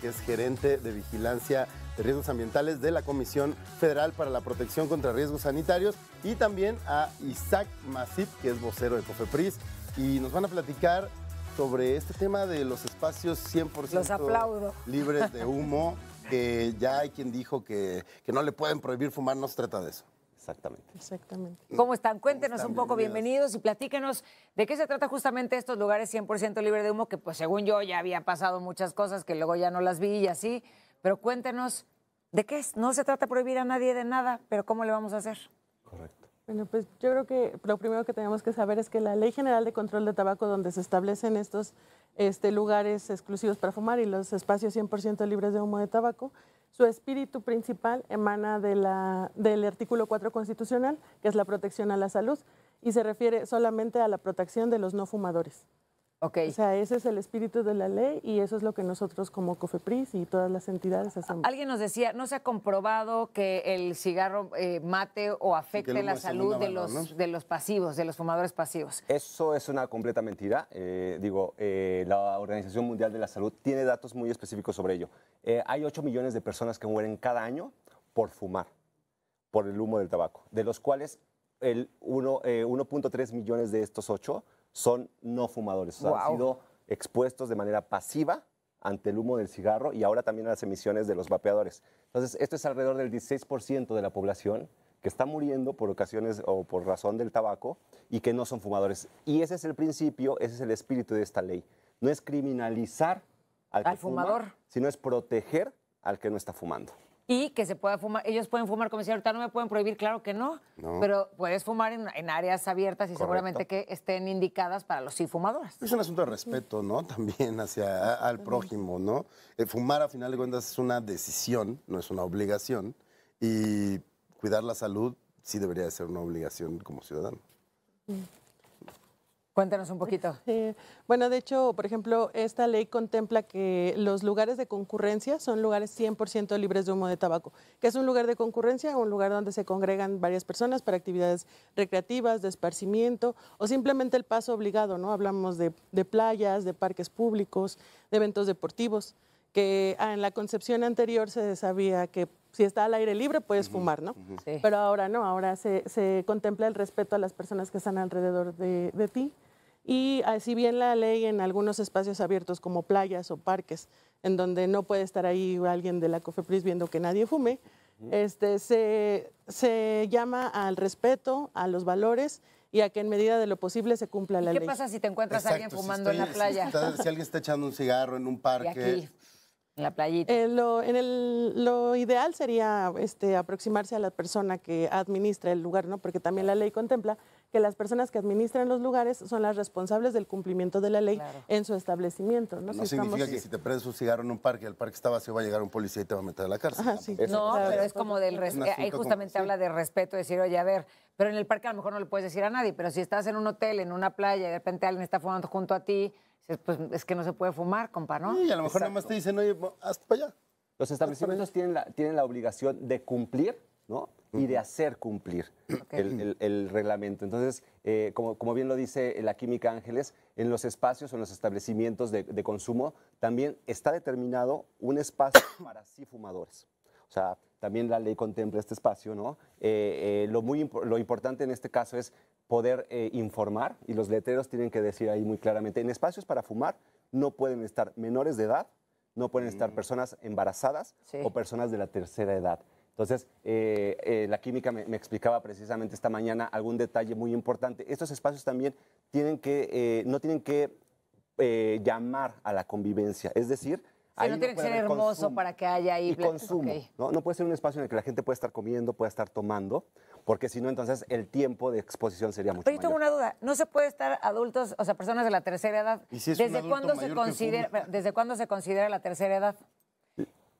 que es gerente de vigilancia de riesgos ambientales de la Comisión Federal para la Protección contra Riesgos Sanitarios, y también a Isaac Masip, que es vocero de COFEPRIS, y nos van a platicar sobre este tema de los espacios 100% libres de humo, que ya hay quien dijo que, que no le pueden prohibir fumar, no se trata de eso. Exactamente. Exactamente. Mm. ¿Cómo están? Cuéntenos un poco, bienvenidos. y platíquenos de qué se trata justamente estos lugares 100% libres de humo, que pues según yo ya había pasado muchas cosas que luego ya no las vi y así, pero cuéntenos de qué es. No se trata de prohibir a nadie de nada, pero ¿cómo le vamos a hacer? Correcto. Bueno, pues yo creo que lo primero que tenemos que saber es que la Ley General de Control de Tabaco, donde se establecen estos este, lugares exclusivos para fumar y los espacios 100% libres de humo de tabaco, su espíritu principal emana del artículo 4 constitucional, que es la protección a la salud, y se refiere solamente a la protección de los no fumadores. Okay. O sea, ese es el espíritu de la ley y eso es lo que nosotros como COFEPRIS y todas las entidades hacemos. Alguien nos decía, no se ha comprobado que el cigarro eh, mate o afecte la salud de, los, de los pasivos, de los fumadores pasivos. Eso es una completa mentira. Eh, digo, eh, la Organización Mundial de la Salud tiene datos muy específicos sobre ello. hay 8 millones de personas que mueren cada año por fumar, por el humo del tabaco, de los cuales el 1.3 millones de estos 8 son no fumadores. Han sido expuestos de manera pasiva ante el humo del cigarro y ahora también a las emisiones de los vapeadores. Entonces, esto es alrededor del 16% de la población que está muriendo por ocasiones o por razón del tabaco y que no son fumadores. Y ese es el principio, ese es el espíritu de esta ley. No es criminalizar al, fumador, sino es proteger al que no está fumando y que se pueda fumar. Ellos pueden fumar, como decía, ahorita no me pueden prohibir, claro que no, pero puedes fumar en, áreas abiertas y seguramente que estén indicadas para los sí fumadores. Es un asunto de respeto, ¿no? También hacia al prójimo, ¿no? Eh, fumar, a final de cuentas, es una decisión, no es una obligación, y cuidar la salud sí debería ser una obligación como ciudadano. Mm. Cuéntanos un poquito. bueno, de hecho, por ejemplo, esta ley contempla que los lugares de concurrencia son lugares 100% libres de humo de tabaco, que es un lugar de concurrencia, un lugar donde se congregan varias personas para actividades recreativas, de esparcimiento o simplemente el paso obligado, ¿no? Hablamos de, playas, de parques públicos, de eventos deportivos, que ah, en la concepción anterior se sabía que si está al aire libre puedes fumar, ¿no? Pero ahora no, ahora se, contempla el respeto a las personas que están alrededor de ti, y si bien la ley en algunos espacios abiertos como playas o parques, en donde no puede estar ahí alguien de la COFEPRIS viendo que nadie fume, este, se, llama al respeto, a los valores y a que en medida de lo posible se cumpla la ley. ¿Qué pasa si te encuentras a alguien fumando en la playa? Si, alguien está echando un cigarro en un parque. En la playita. Eh, lo, ideal sería este, aproximarse a la persona que administra el lugar, ¿no? Porque también la ley contempla que las personas que administran los lugares son las responsables del cumplimiento de la ley en su establecimiento. No, significa que si te prendes un cigarro en un parque, al parque está vacío, va a llegar un policía y te va a meter a la cárcel. sí, no, pero es como del respeto. Ahí justamente habla de respeto, decir, oye, a ver, pero en el parque a lo mejor no le puedes decir a nadie, pero si estás en un hotel, en una playa y de repente alguien está fumando junto a ti, pues es que no se puede fumar, compa, ¿no? y a lo mejor nada más te dicen, oye, haz para allá. Los establecimientos tienen la, tienen la obligación de cumplir, ¿no? Y de hacer cumplir el, reglamento. Entonces, eh, como, bien lo dice la química Ángeles, en los espacios o en los establecimientos de, de consumo también está determinado un espacio para sí fumadores. O sea, también la ley contempla este espacio, ¿no? Eh, eh, lo, muy, lo importante en este caso es poder eh, informar y los letreros tienen que decir ahí muy claramente, en espacios para fumar no pueden estar menores de edad, no pueden estar mm. personas embarazadas o personas de la tercera edad. Entonces, la química me, explicaba precisamente esta mañana algún detalle muy importante. Estos espacios también tienen que, no tienen que llamar a la convivencia, es decir, no tiene que ser hermoso para que haya ahí y consumo. ¿no? puede ser un espacio en el que la gente pueda estar comiendo, pueda estar tomando, porque si no, entonces el tiempo de exposición sería mucho Pero yo tengo una duda, ¿no se puede estar adultos, o sea, personas de la tercera edad? Si ¿Desde, cuándo se considera, ¿Desde cuándo se considera la tercera edad?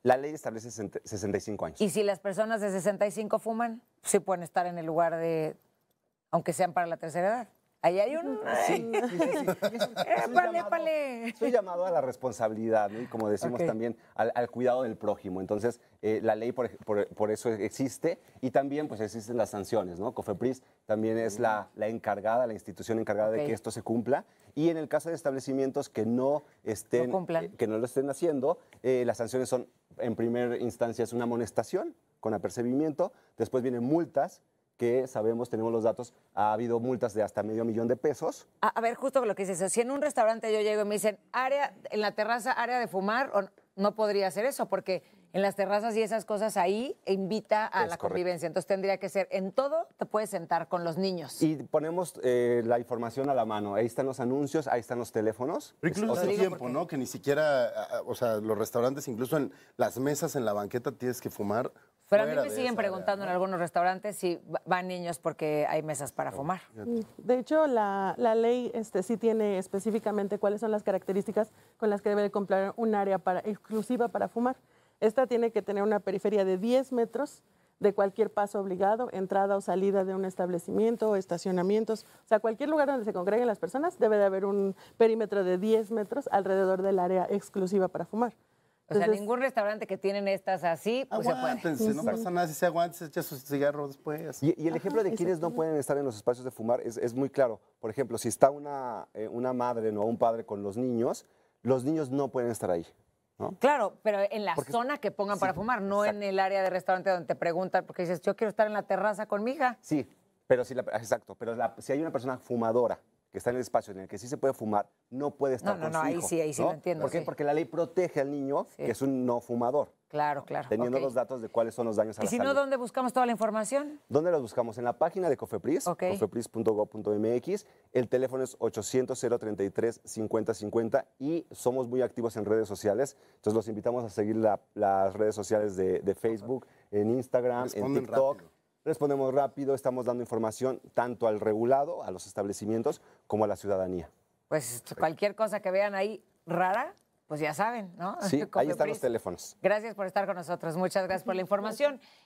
La ley establece 65 años. ¿Y si las personas de 65 fuman, sí pueden estar en el lugar de, aunque sean para la tercera edad? Ahí hay un... Ah, sí, llamado, a la responsabilidad y como decimos también al, cuidado del prójimo. Entonces, eh, la ley por, por, eso existe y también pues existen las sanciones, ¿no? COFEPRIS también es la, mm. la encargada, la institución encargada de que esto se cumpla. Y en el caso de establecimientos que no estén, eh, que no lo estén haciendo, eh, las sanciones son, en primera instancia, es una amonestación con apercibimiento, después vienen multas, que sabemos, tenemos los datos, ha habido multas de hasta medio millón de pesos. A, ver, justo lo que dices, si en un restaurante yo llego y me dicen, área, en la terraza, área de fumar, no podría ser eso, porque en las terrazas y esas cosas ahí invita a la convivencia. Entonces tendría que ser en todo, te puedes sentar con los niños. Y ponemos eh, la información a la mano. Ahí están los anuncios, ahí están los teléfonos. incluso pues, tiempo, ¿no? Que ni siquiera, o sea, los restaurantes, incluso en las mesas, en la banqueta, tienes que fumar pero a mí me siguen preguntando en algunos restaurantes si van niños porque hay mesas para fumar. Mm, de hecho, la, ley este, sí tiene específicamente cuáles son las características con las que debe de comprar un área exclusiva para fumar. Esta tiene que tener una periferia de 10 metros de cualquier paso obligado, entrada o salida de un establecimiento, estacionamientos, o sea, cualquier lugar donde se congreguen las personas debe de haber un perímetro de 10 metros alrededor del área exclusiva para fumar. O sea, ningún restaurante que tienen estas así, pues se no pasa nada, si se aguanta, se echa su cigarro después. Y, el ejemplo de quienes no pueden estar en los espacios de fumar es, muy claro. Por ejemplo, si está una, eh, una madre o un padre con los niños, los niños no pueden estar ahí. Claro, pero en la zona que pongan para fumar, no en el área de restaurante donde te preguntan, porque dices, yo quiero estar en la terraza con mi hija. Sí, pero si la, exacto, pero si hay una persona fumadora que está en el espacio en el que sí se puede fumar, no puede estar no, no, no, ahí Sí, ahí sí lo entiendo. ¿Por qué? Porque la ley protege al niño, que es un no fumador. Claro, claro. Teniendo los datos de cuáles son los daños a la salud. Y si no, ¿dónde buscamos toda la información? ¿Dónde los buscamos? En la página de Cofepris, cofepris.gob.mx. cofepris.gov.mx. El teléfono es 800-033-5050 y somos muy activos en redes sociales. Entonces los invitamos a seguir las redes sociales de, Facebook, en Instagram, en TikTok. Respondemos rápido, estamos dando información tanto al regulado, a los establecimientos, como a la ciudadanía. Pues este, cualquier cosa que vean ahí rara, pues ya saben, ¿no? Sí, ahí están los teléfonos. Gracias por estar con nosotros. Muchas gracias por la información.